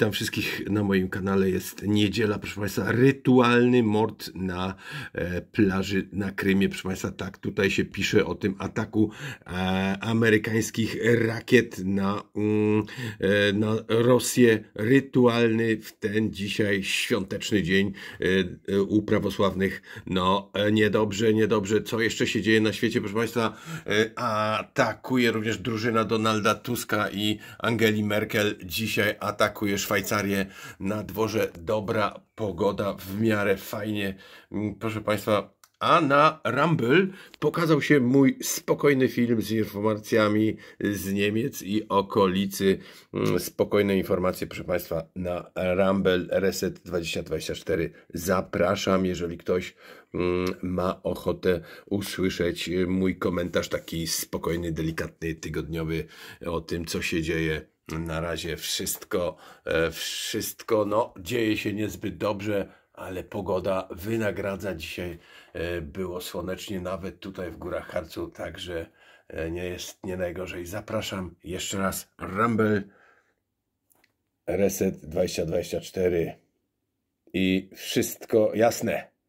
Witam wszystkich na moim kanale. Jest niedziela, proszę Państwa. Rytualny mord na e, plaży na Krymie. Proszę Państwa, tak, tutaj się pisze o tym ataku e, amerykańskich rakiet na, mm, e, na Rosję. Rytualny w ten dzisiaj świąteczny dzień e, e, u prawosławnych. No, e, niedobrze, niedobrze. Co jeszcze się dzieje na świecie, proszę Państwa? atakuje również drużyna Donalda Tuska i Angeli Merkel. Dzisiaj atakujesz Szwajcarię na dworze dobra pogoda, w miarę fajnie. Mm, proszę Państwa, a na Rumble pokazał się mój spokojny film z informacjami z Niemiec i okolicy. Mm, spokojne informacje, proszę Państwa, na Rumble Reset 2024. Zapraszam, jeżeli ktoś mm, ma ochotę usłyszeć y, mój komentarz, taki spokojny, delikatny, tygodniowy o tym, co się dzieje na razie wszystko, e, wszystko no, dzieje się niezbyt dobrze ale pogoda wynagradza. Dzisiaj e, było słonecznie, nawet tutaj w górach Harcu, także e, nie jest nie najgorzej. Zapraszam jeszcze raz. Rumble Reset 2024 i wszystko jasne.